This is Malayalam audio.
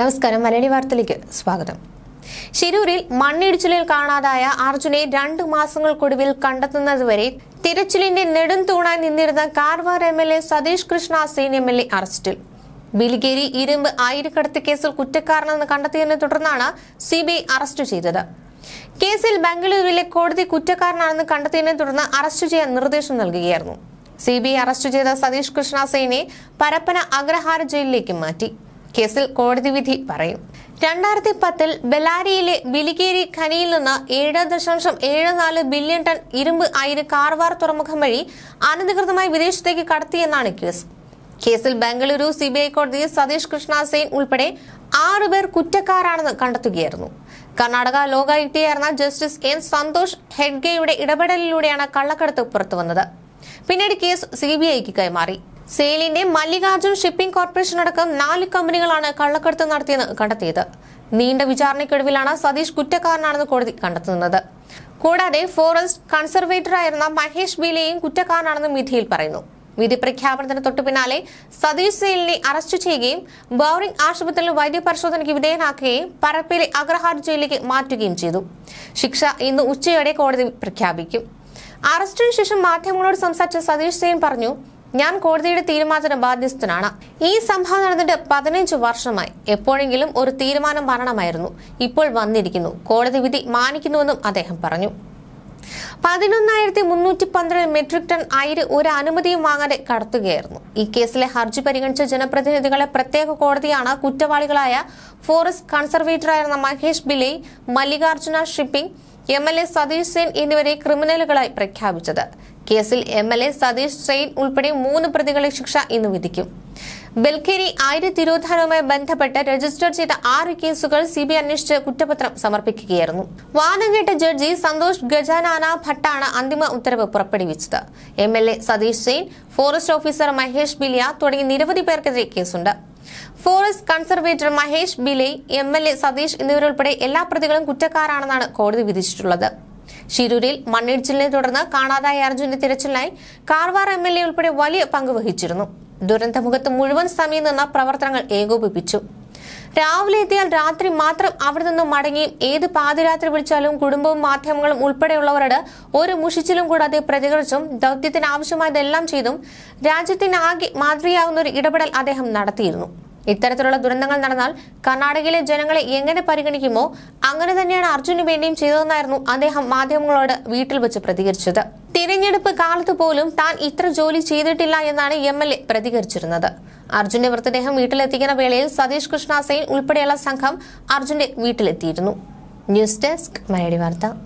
നമസ്കാരം മലയാളി വാർത്തയിലേക്ക് സ്വാഗതം ശിരൂരിൽ മണ്ണിടിച്ചിലിൽ കാണാതായ അർജുനെ രണ്ടു മാസങ്ങൾക്കൊടുവിൽ കണ്ടെത്തുന്നതുവരെ തിരച്ചിലിന്റെ നെടും തൂണായി നിന്നിരുന്ന Karwar M L A Satish Krishna Sail M L A അറസ്റ്റിൽ ബിലിഗേരി ഇരുമ്പ് ആയിരക്കടത്ത് കേസിൽ കുറ്റക്കാരനെന്ന് കണ്ടെത്തിയതിനെ തുടർന്നാണ് സിബിഐ അറസ്റ്റ് ചെയ്തത് കേസിൽ ബംഗളൂരുവിലെ കോടതി കുറ്റക്കാരനാണെന്ന് കണ്ടെത്തിയതിനെ തുടർന്ന് അറസ്റ്റ് ചെയ്യാൻ നിർദ്ദേശം നൽകുകയായിരുന്നു സി ബി ഐ അറസ്റ്റ് ചെയ്ത സതീഷ് കൃഷ്ണ സെയിനെ പരപ്പന അഗ്രഹാര ജയിലിലേക്ക് മാറ്റി കേസിൽ കോടതി വിധി പറയും രണ്ടായിരത്തി പത്തിൽ ബെലാരിയിലെ ബിലിഗേരി ഖനിയിൽ നിന്ന് ഏഴ് ദശാംശം ഏഴ് നാല് ബില്യൺ ടൺ ഇരുമ്പ് അയിര് കാർവാർ തുറമുഖം വഴി അനധികൃതമായി വിദേശത്തേക്ക് കടത്തിയെന്നാണ് കേസ് കേസിൽ ബംഗളൂരു സിബിഐ കോടതിയിൽ സതീഷ് കൃഷ്ണ സെയിൻ ഉൾപ്പെടെ ആറുപേർ കുറ്റക്കാരാണെന്ന് കണ്ടെത്തുകയായിരുന്നു കർണാടക ലോകായുക്തിയായിരുന്ന ജസ്റ്റിസ് എൻ സന്തോഷ് ഹെഡ്ഗേയുടെ ഇടപെടലിലൂടെയാണ് കള്ളക്കടത്ത് പുറത്തുവന്നത് പിന്നീട് കേസ് സിബിഐക്ക് കൈമാറി സെയിലിന്റെ മല്ലികാർജുൻ ഷിപ്പിംഗ് കോർപ്പറേഷൻ അടക്കം നാല് കമ്പനികളാണ് കള്ളക്കടത്ത് നടത്തിയെന്ന് കണ്ടെത്തിയത് നീണ്ട വിചാരണയ്ക്കൊടുവിലാണ് സതീഷ് കുറ്റക്കാരനാണെന്ന് കോടതി കണ്ടെത്തുന്നത് കൂടാതെ ഫോറസ്റ്റ് കൺസർവേറ്ററായിരുന്ന മഹേഷ് ബീലയും കുറ്റക്കാരനാണെന്ന് വിധിയിൽ പറയുന്നു വിധി പ്രഖ്യാപനത്തിന് തൊട്ടു പിന്നാലെ സതീഷ് സെയിലിനെ അറസ്റ്റ് ചെയ്യുകയും ബൌറിംഗ് ആശുപത്രിയിൽ വൈദ്യപരിശോധനയ്ക്ക് വിധേയനാക്കുകയും പരപ്പയിലെ അഗ്രഹാർ ജയിലിലേക്ക് മാറ്റുകയും ചെയ്തു ശിക്ഷ ഇന്ന് ഉച്ചയോടെ കോടതി പ്രഖ്യാപിക്കും അറസ്റ്റിന് ശേഷം മാധ്യമങ്ങളോട് സംസാരിച്ച സതീഷ് സെയിൻ പറഞ്ഞു ഞാൻ കോടതിയുടെ തീരുമാനത്തിന് ബാധ്യസ്ഥനാണ് ഈ സംഭവം നടന്നിട്ട് പതിനഞ്ച് വർഷമായി എപ്പോഴെങ്കിലും ഒരു തീരുമാനം വരണമായിരുന്നു ഇപ്പോൾ വന്നിരിക്കുന്നു കോടതി വിധി മാനിക്കുന്നുവെന്നും അദ്ദേഹം പറഞ്ഞു പതിനൊന്നായിരത്തി മുന്നൂറ്റി പന്ത്രണ്ട് മെട്രിക് ടൺ അയിര് ഒരു അനുമതിയും വാങ്ങാതെ കടത്തുകയായിരുന്നു ഈ കേസിലെ ഹർജി പരിഗണിച്ച ജനപ്രതിനിധികളെ പ്രത്യേക കോടതിയാണ് കുറ്റവാളികളായ ഫോറസ്റ്റ് കൺസർവേറ്ററായിരുന്ന Mahesh Bile Mallikarjuna shipping M L A Satish Sail എന്നിവരെ ക്രിമിനലുകളായി പ്രഖ്യാപിച്ചത് കേസിൽ M L A Satish Sail ഉൾപ്പെടെ മൂന്ന് പ്രതികളെ ശിക്ഷ ഇന്ന് വിധിക്കും ബൽക്കേരി ആയിര തിരോധാനവുമായി ബന്ധപ്പെട്ട് രജിസ്റ്റർ ചെയ്ത ആറ് കേസുകൾ സിബിഐ അന്വേഷിച്ച് കുറ്റപത്രം സമർപ്പിക്കുകയായിരുന്നു വാദം കേട്ട ജഡ്ജി സന്തോഷ് ഗജാനാന ഭട്ടാണ് അന്തിമ ഉത്തരവ് പുറപ്പെടുവിച്ചത് M L A Satish Sail forest officer Mahesh Bilia തുടങ്ങി നിരവധി പേർക്കെതിരെ കേസുണ്ട് forest conservator Mahesh Bile M L A Satish എന്നിവരുൾപ്പെടെ എല്ലാ പ്രതികളും കുറ്റക്കാരാണെന്നാണ് കോടതി വിധിച്ചിട്ടുള്ളത് ശിരൂരിൽ മണ്ണിടിച്ചിലിനെ തുടർന്ന് കാണാതായ അർജുന്റെ തിരച്ചിലിനായി കാർവാർ എം എൽ എ ഉൾപ്പെടെ വലിയ പങ്ക് വഹിച്ചിരുന്നു ദുരന്തമുഖത്ത് മുഴുവൻ സമയം നിന്ന പ്രവർത്തനങ്ങൾ ഏകോപിപ്പിച്ചു രാവിലെ എത്തിയാൽ രാത്രി മാത്രം അവിടെ നിന്നും മടങ്ങിയും ഏത് പാതിരാത്രി വിളിച്ചാലും കുടുംബവും മാധ്യമങ്ങളും ഉൾപ്പെടെയുള്ളവരോട് ഒരു മുഷിച്ചിലും കൂടാതെ പ്രതികരിച്ചും ദൗത്യത്തിന് ആവശ്യമായതെല്ലാം ചെയ്തും രാജ്യത്തിന് ആകെ മാതൃയാകുന്ന ഒരു ഇടപെടൽ അദ്ദേഹം നടത്തിയിരുന്നു ഇത്തരത്തിലുള്ള ദുരന്തങ്ങൾ നടന്നാൽ കർണാടകയിലെ ജനങ്ങളെ എങ്ങനെ പരിഗണിക്കുമോ അങ്ങനെ തന്നെയാണ് അർജുനു വേണ്ടിയും ചെയ്തതെന്നായിരുന്നു അദ്ദേഹം മാധ്യമങ്ങളോട് വീട്ടിൽ വെച്ച് പ്രതികരിച്ചത് തിരഞ്ഞെടുപ്പ് കാലത്ത് പോലും താൻ ഇത്ര ജോലി ചെയ്തിട്ടില്ല എന്നാണ് എം എൽ എ പ്രതികരിച്ചിരുന്നത് അർജുന്റെ മൃതദേഹം വീട്ടിലെത്തിക്കുന്ന വേളയിൽ സതീഷ് കൃഷ്ണ സെയിൻ ഉൾപ്പെടെയുള്ള സംഘം അർജുന്റെ വീട്ടിലെത്തിയിരുന്നു ന്യൂസ് ഡെസ്ക് മലയാളി വാർത്ത